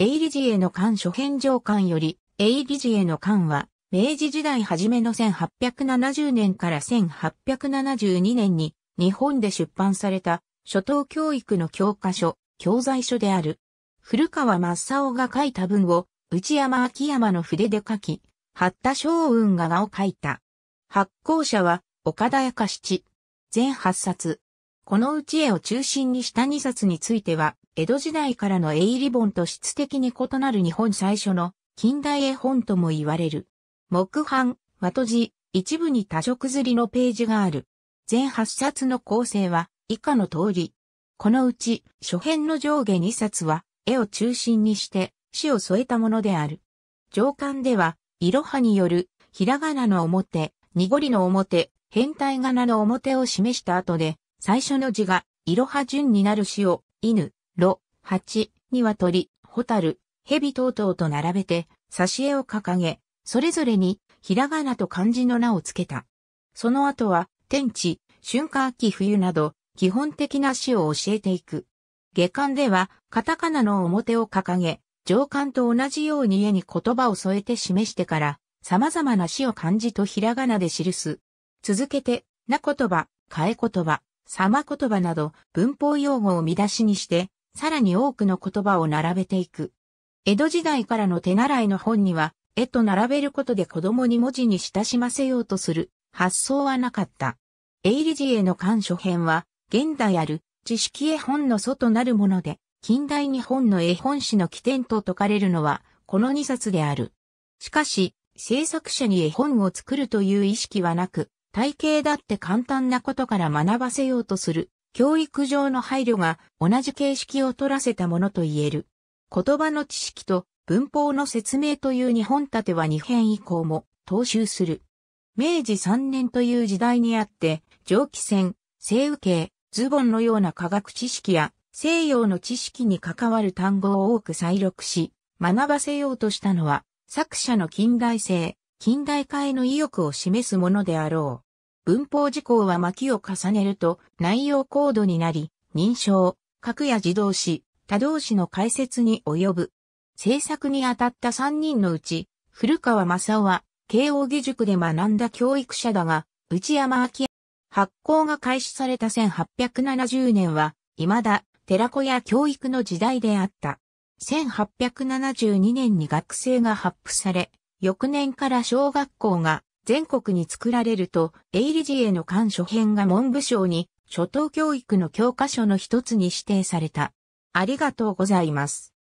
英理事への勘書、編上官より、英理事への官は、明治時代初めの1870年から1872年に、日本で出版された、初等教育の教科書、教材書である。古川正夫が書いた文を、内山秋山の筆で書き、八田昌雲画画を書いた。発行者は、岡田赤七。全8冊。このうち絵を中心にした2冊については、江戸時代からの絵入り本と質的に異なる日本最初の近代絵本とも言われる。木版、和とじ、一部に多色刷りのページがある。全8冊の構成は以下の通り。このうち、初編の上下2冊は、絵を中心にして、詩を添えたものである。上巻では、いろはによる、ひらがなの表、濁りの表、変態仮名の表を示した後で、最初の字が、いろは順になる詩を、犬、ロ、ハチ、ニワトリ、ホタル、ヘビ等々と並べて、挿絵を掲げ、それぞれに、ひらがなと漢字の名をつけた。その後は、天地、春夏秋冬など、基本的な詩を教えていく。下巻では、カタカナの表を掲げ、上巻と同じように絵に言葉を添えて示してから、様々な詩を漢字とひらがなで記す。続けて、な言葉、替え言葉、様言葉など文法用語を見出しにして、さらに多くの言葉を並べていく。江戸時代からの手習いの本には、絵と並べることで子供に文字に親しませようとする発想はなかった。エイリジへの感書編は、現代ある知識絵本の祖となるもので、近代日本の絵本史の起点と説かれるのは、この2冊である。しかし、制作者に絵本を作るという意識はなく、体系だって簡単なことから学ばせようとする教育上の配慮が同じ形式を取らせたものと言える。言葉の知識と文法の説明という日本立ては2編以降も踏襲する。明治3年という時代にあって、蒸気船、西雨系、ズボンのような科学知識や西洋の知識に関わる単語を多く再録し、学ばせようとしたのは作者の近代性、近代化への意欲を示すものであろう。文法事項は巻きを重ねると内容コードになり、認証、格や自動詞、他動詞の解説に及ぶ。制作に当たった3人のうち、古川正夫は、慶応義塾で学んだ教育者だが、内山明発行が開始された1870年は、未だ、寺子や教育の時代であった。1872年に学生が発布され、翌年から小学校が全国に作られると、イリジへの関書編が文部省に、初等教育の教科書の一つに指定された。ありがとうございます。